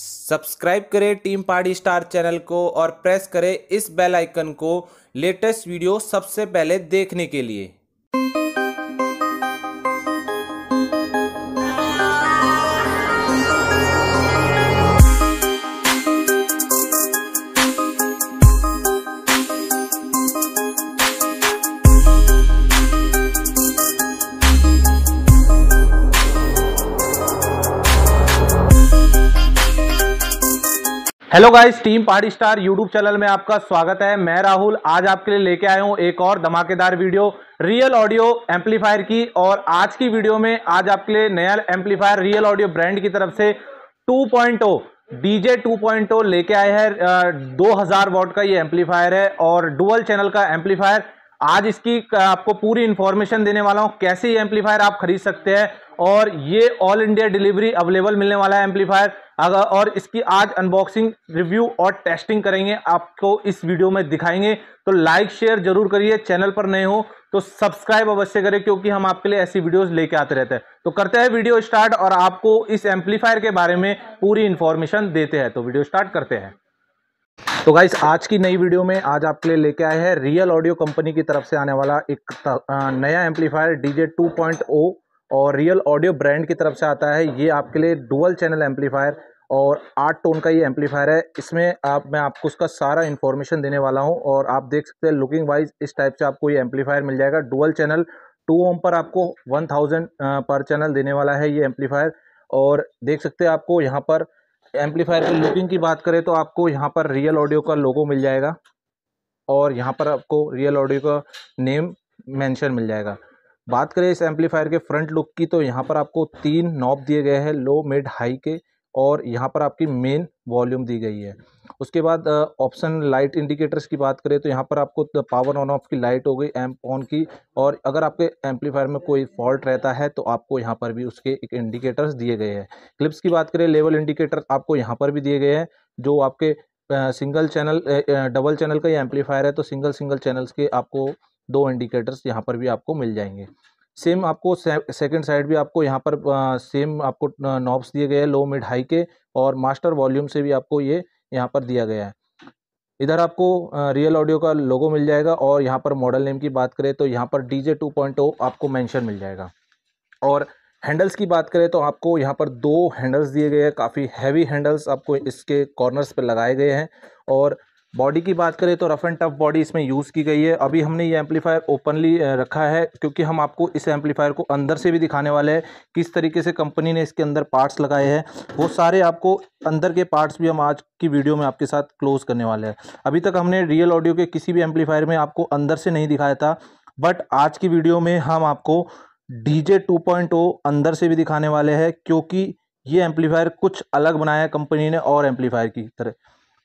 subscribe करें team Pahadi star channel को और प्रेस करें इस बेल आइकन को लेटेस्ट वीडियो सबसे पहले देखने के लिए hello guys team Pahadi star YouTube channel में आपका स्वागत है मैं राहुल आज आपके लिए लेके आया हूं एक और धमाकेदार वीडियो रियल ऑडियो एम्पलीफायर की और आज की वीडियो में आज आपके लिए नया एम्पलीफायर रियल ऑडियो ब्रांड की तरफ से 2.0 डीजे 2.0 लेके आए हैं हजार वॉट का ये एम्पलीफायर है और डुअल चैनल का एम्पलीफायर आज इसकी आपको पूरी इन्फॉर्मेशन देने वाला हूँ कैसे ये एम्पलीफायर आप खरीद सकते हैं और ये ऑल इंडिया डिलीवरी अवेलेबल मिलने वाला है एम्पलीफायर अगर और इसकी आज अनबॉक्सिंग रिव्यू और टेस्टिंग करेंगे आपको इस वीडियो में दिखाएंगे तो लाइक शेयर जरूर करिए चैनल पर नए हो तो सब्सक्राइब अवश्य करें क्योंकि हम आपके लिए ऐसी वीडियोस लेके आते रहते हैं तो करते हैं वीडियो स्टार्ट और आपको इस एम्पलीफायर के बारे में पूरी इन्फॉर्मेशन देते हैं तो वीडियो स्टार्ट करते हैं तो गाइस आज की नई वीडियो में आज आपके लिए लेके आए हैं रियल ऑडियो कंपनी की तरफ से आने वाला एक नया एम्पलीफायर डीजे टू और रियल ऑडियो ब्रांड की तरफ से आता है ये आपके लिए डुअल चैनल एम्पलीफायर और आठ टोन का ये एम्पलीफायर है इसमें आप मैं आपको उसका सारा इन्फॉर्मेशन देने वाला हूँ और आप देख सकते हैं लुकिंग वाइज इस टाइप से आपको ये एम्पलीफायर मिल जाएगा डुअल चैनल टू ओम पर आपको वन थाउजेंड पर चैनल देने वाला है ये एम्पलीफायर और देख सकते हैं आपको यहाँ पर एम्पलीफायर की लुकिंग की बात करें तो आपको यहाँ पर रियल ऑडियो का लोगो मिल जाएगा और यहाँ पर आपको रियल ऑडियो का नेम मैंशन मिल जाएगा बात करें इस एम्पलीफायर के फ्रंट लुक की तो यहाँ पर आपको तीन नॉब दिए गए हैं लो मिड हाई के और यहाँ पर आपकी मेन वॉल्यूम दी गई है उसके बाद ऑप्शन लाइट इंडिकेटर्स की बात करें तो यहाँ पर आपको पावर ऑन ऑफ की लाइट हो गई एम्प ऑन की और अगर आपके एम्पलीफायर में कोई फॉल्ट रहता है तो आपको यहाँ पर भी उसके एक इंडिकेटर्स दिए गए हैं क्लिप्स की बात करें लेवल इंडिकेटर आपको यहाँ पर भी दिए गए हैं जो आपके सिंगल चैनल डबल चैनल का ही एम्पलीफायर है तो सिंगल सिंगल चैनल्स के आपको दो इंडिकेटर्स यहाँ पर भी आपको मिल जाएंगे सेम आपको सेकंड साइड भी आपको यहाँ पर सेम आपको नॉब्स दिए गए हैं लो मिड हाई के और मास्टर वॉल्यूम से भी आपको ये यहाँ पर दिया गया है इधर आपको रियल ऑडियो का लोगो मिल जाएगा और यहाँ पर मॉडल नेम की बात करें तो यहाँ पर D J two point O आपको मैंशन मिल जाएगा और हैंडल्स की बात करें तो आपको यहाँ पर दो हैंडल्स दिए गए हैं काफ़ी हैवी हैंडल्स आपको इसके कॉर्नर्स पर लगाए गए हैं और बॉडी की बात करें तो रफ़ एंड टफ बॉडी इसमें यूज़ की गई है अभी हमने ये एम्पलीफायर ओपनली रखा है क्योंकि हम आपको इस एम्पलीफायर को अंदर से भी दिखाने वाले हैं किस तरीके से कंपनी ने इसके अंदर पार्ट्स लगाए हैं वो सारे आपको अंदर के पार्ट्स भी हम आज की वीडियो में आपके साथ क्लोज़ करने वाले हैं अभी तक हमने रियल ऑडियो के किसी भी एम्पलीफायर में आपको अंदर से नहीं दिखाया था बट आज की वीडियो में हम आपको D J two point O अंदर से भी दिखाने वाले हैं क्योंकि ये एम्पलीफायर कुछ अलग बनाया है कंपनी ने और एम्पलीफायर की तरह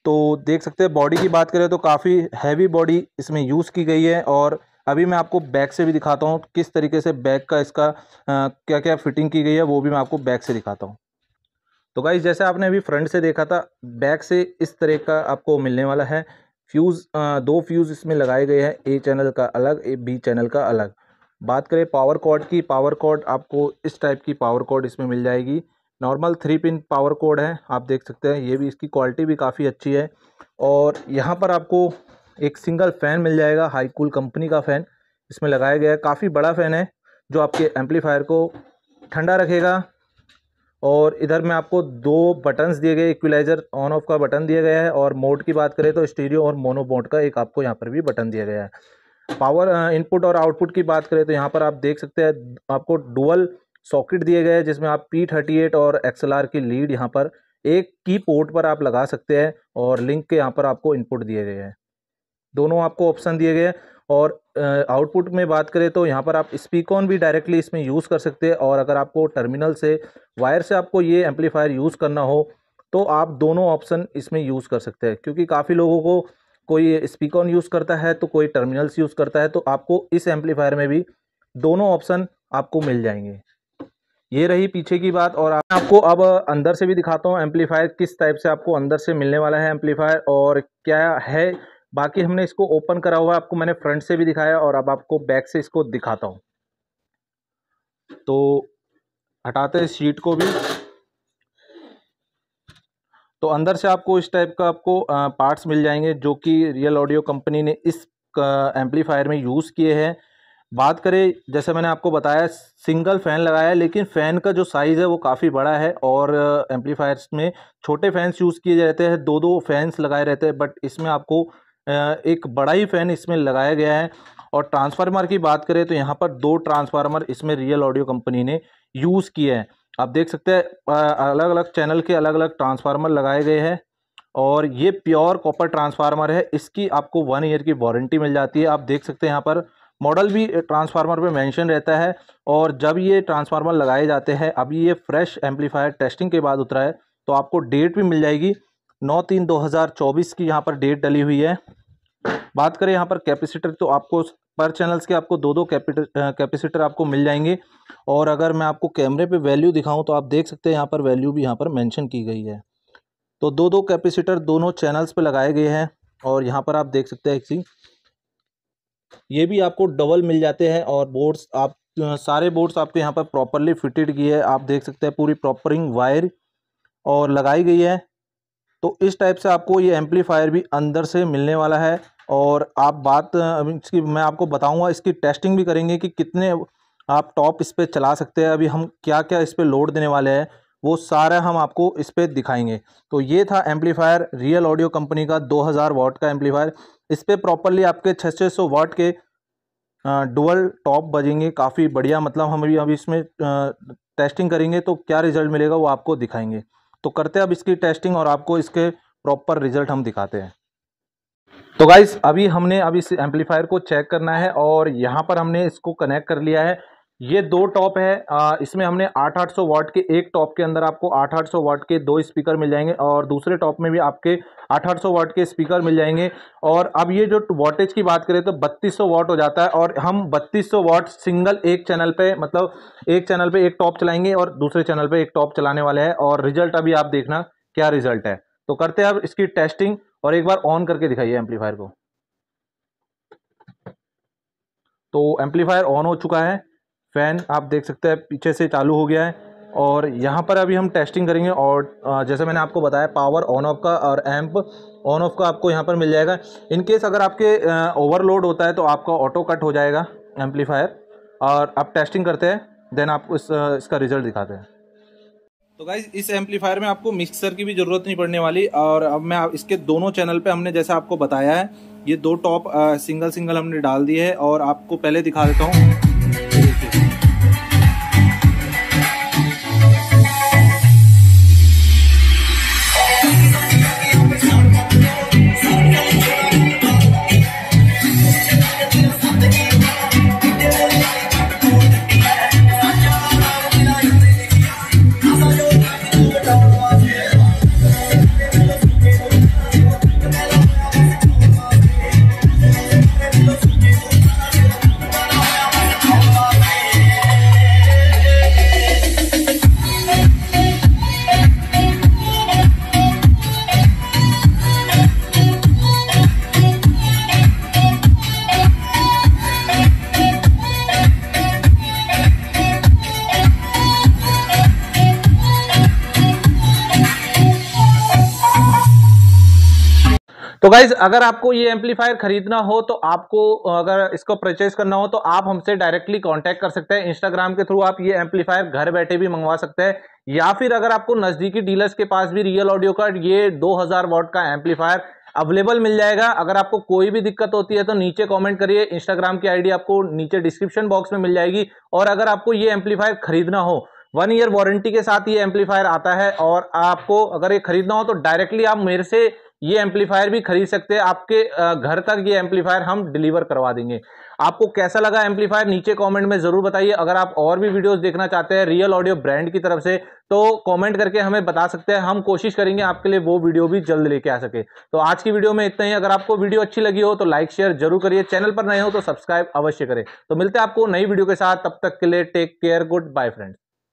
तो देख सकते हैं बॉडी की बात करें तो काफ़ी हैवी बॉडी इसमें यूज़ की गई है और अभी मैं आपको बैक से भी दिखाता हूँ किस तरीके से बैक का इसका आ, क्या क्या फिटिंग की गई है वो भी मैं आपको बैक से दिखाता हूँ तो गाइज जैसे आपने अभी फ्रंट से देखा था बैक से इस तरह का आपको मिलने वाला है फ्यूज़ दो फ्यूज़ इसमें लगाए गए हैं ए चैनल का अलग ए बी चैनल का अलग बात करें पावर कॉर्ड की पावर कॉर्ड आपको इस टाइप की पावर कॉर्ड इसमें मिल जाएगी normal three pin power cord है आप देख सकते हैं ये भी इसकी क्वालिटी भी काफ़ी अच्छी है और यहाँ पर आपको एक सिंगल फ़ैन मिल जाएगा हाईकूल कंपनी का फ़ैन इसमें लगाया गया है काफ़ी बड़ा फ़ैन है जो आपके एम्पलीफायर को ठंडा रखेगा और इधर में आपको दो बटन्स दिए गए इक्विलाइज़र ऑन ऑफ का बटन दिया गया है और मोड की बात करें तो स्टीरियो और मोनो मोड का एक आपको यहाँ पर भी बटन दिया गया है पावर इनपुट और आउटपुट की बात करें तो यहाँ पर आप देख सकते हैं आपको डुअल सॉकेट दिए गए हैं जिसमें आप पी थर्टी एट और एक्सएलआर की लीड यहाँ पर एक की पोर्ट पर आप लगा सकते हैं और लिंक के यहाँ पर आपको इनपुट दिए गए हैं दोनों आपको ऑप्शन दिए गए हैं और आउटपुट में बात करें तो यहाँ पर आप स्पीकॉन भी डायरेक्टली इसमें यूज़ कर सकते हैं और अगर आपको टर्मिनल से वायर से आपको ये एम्पलीफायर यूज़ करना हो तो आप दोनों ऑप्शन इसमें यूज़ कर सकते हैं क्योंकि काफ़ी लोगों को कोई स्पीकॉन यूज़ करता है तो कोई टर्मिनल्स यूज़ करता है तो आपको इस एम्पलीफायर में भी दोनों ऑप्शन आपको मिल जाएंगे ये रही पीछे की बात और आपको अब अंदर से भी दिखाता हूँ एम्पलीफायर किस टाइप से आपको अंदर से मिलने वाला है एम्पलीफायर और क्या है बाकी हमने इसको ओपन करा हुआ है आपको मैंने फ्रंट से भी दिखाया और अब आपको बैक से इसको दिखाता हूँ तो हटाते हैं शीट को भी तो अंदर से आपको इस टाइप का आपको पार्ट्स मिल जाएंगे जो कि रियल ऑडियो कंपनी ने इस एम्पलीफायर में यूज़ किए हैं बात करें जैसे मैंने आपको बताया सिंगल फ़ैन लगाया है लेकिन फ़ैन का जो साइज़ है वो काफ़ी बड़ा है और एम्पलीफायर्स में छोटे फ़ैन्स यूज़ किए जाते हैं दो दो फैंस लगाए रहते हैं बट इसमें आपको एक बड़ा ही फ़ैन इसमें लगाया गया है और ट्रांसफार्मर की बात करें तो यहाँ पर दो ट्रांसफार्मर इसमें रियल ऑडियो कंपनी ने यूज़ किए हैं आप देख सकते हैं अलग अलग चैनल के अलग अलग ट्रांसफार्मर लगाए गए हैं और ये प्योर कॉपर ट्रांसफार्मर है इसकी आपको वन ईयर की वारंटी मिल जाती है आप देख सकते हैं यहाँ पर मॉडल भी ट्रांसफार्मर पे मेंशन रहता है और जब ये ट्रांसफार्मर लगाए जाते हैं अभी ये फ्रेश एम्पलीफायर टेस्टिंग के बाद उतरा है तो आपको डेट भी मिल जाएगी नौ तीन दो हज़ार चौबीस की यहाँ पर डेट डली हुई है बात करें यहाँ पर कैपेसिटर तो आपको पर चैनल्स के आपको दो दो कैपिटर कैपेसिटर आपको मिल जाएंगे और अगर मैं आपको कैमरे पे वैल्यू दिखाऊं तो आप देख सकते हैं यहाँ पर वैल्यू भी यहाँ पर मेंशन की गई है तो दो दो कैपेसिटर दोनों चैनल्स पे लगाए गए हैं और यहाँ पर आप देख सकते हैं एक चीज ये भी आपको डबल मिल जाते हैं और बोर्ड्स आप सारे बोर्ड्स आपके यहाँ पर प्रॉपरली फिटेड की है आप देख सकते हैं पूरी प्रॉपरिंग वायर और लगाई गई है तो इस टाइप से आपको ये एम्पलीफायर भी अंदर से मिलने वाला है और आप बात इसकी मैं आपको बताऊंगा इसकी टेस्टिंग भी करेंगे कि कितने आप टॉप इस पर चला सकते हैं अभी हम क्या क्या इस पर लोड देने वाले हैं वो सारा हम आपको इस पर दिखाएंगे तो ये था एम्पलीफायर रियल ऑडियो कंपनी का 2000 वॉट का एम्पलीफायर इस पर प्रॉपरली आपके छः छः सौ वाट के डुअल टॉप बजेंगे काफ़ी बढ़िया मतलब हम अभी अभी इसमें टेस्टिंग करेंगे तो क्या रिज़ल्ट मिलेगा वो आपको दिखाएंगे तो करते हैं अब इसकी टेस्टिंग और आपको इसके प्रॉपर रिज़ल्ट हम दिखाते हैं तो गाइस अभी हमने अभी इस एम्पलीफायर को चेक करना है और यहाँ पर हमने इसको कनेक्ट कर लिया है ये दो टॉप है आ, इसमें हमने आठ आठ सौ वाट के एक टॉप के अंदर आपको आठ आठ सौ वाट के दो स्पीकर मिल जाएंगे और दूसरे टॉप में भी आपके आठ आठ सौ वाट के स्पीकर मिल जाएंगे और अब ये जो वोल्टेज की बात करें तो बत्तीस सौ वाट हो जाता है और हम बत्तीस सौ वाट सिंगल एक चैनल पे मतलब एक चैनल पे एक टॉप चलाएंगे और दूसरे चैनल पर एक टॉप चलाने वाले हैं और रिजल्ट अभी आप देखना क्या रिजल्ट है तो करते हैं अब इसकी टेस्टिंग और एक बार ऑन करके दिखाइए एम्पलीफायर को तो एम्पलीफायर ऑन हो चुका है फ़ैन आप देख सकते हैं पीछे से चालू हो गया है और यहाँ पर अभी हम टेस्टिंग करेंगे और जैसे मैंने आपको बताया पावर ऑन ऑफ का और एम्प ऑन ऑफ का आपको यहाँ पर मिल जाएगा इन केस अगर आपके ओवरलोड होता है तो आपका ऑटो कट हो जाएगा एम्पलीफायर और आप टेस्टिंग करते हैं देन आपको इस, इसका रिजल्ट दिखाते हैं तो गाइज इस एम्पलीफायर में आपको मिक्सर की भी ज़रूरत नहीं पड़ने वाली और अब मैं इसके दोनों चैनल पर हमने जैसा आपको बताया है ये दो टॉप सिंगल सिंगल हमने डाल दिए है और आपको पहले दिखा देता हूँ तो गाइज अगर आपको ये एम्पलीफायर खरीदना हो तो आपको अगर इसको परचेज करना हो तो आप हमसे डायरेक्टली कांटेक्ट कर सकते हैं इंस्टाग्राम के थ्रू आप ये एम्पलीफायर घर बैठे भी मंगवा सकते हैं या फिर अगर आपको नज़दीकी डीलर्स के पास भी रियल ऑडियो का ये 2000 वॉट का एम्पलीफायर अवेलेबल मिल जाएगा अगर आपको कोई भी दिक्कत होती है तो नीचे कॉमेंट करिए इंस्टाग्राम की आईडी आपको नीचे डिस्क्रिप्शन बॉक्स में मिल जाएगी और अगर आपको ये एम्पलीफायर खरीदना हो वन ईयर वारंटी के साथ ये एम्पलीफायर आता है और आपको अगर ये खरीदना हो तो डायरेक्टली आप मेरे से ये एम्पलीफायर भी खरीद सकते हैं आपके घर तक ये एम्पलीफायर हम डिलीवर करवा देंगे आपको कैसा लगा एम्पलीफायर नीचे कमेंट में जरूर बताइए अगर आप और भी वीडियोस देखना चाहते हैं रियल ऑडियो ब्रांड की तरफ से तो कमेंट करके हमें बता सकते हैं हम कोशिश करेंगे आपके लिए वो वीडियो भी जल्द लेके आ सके तो आज की वीडियो में इतना ही अगर आपको वीडियो अच्छी लगी हो तो लाइक शेयर जरूर करिए चैनल पर नए हो तो सब्सक्राइब अवश्य करें तो मिलते हैं आपको नई वीडियो के साथ तब तक के लिए take care good bye friends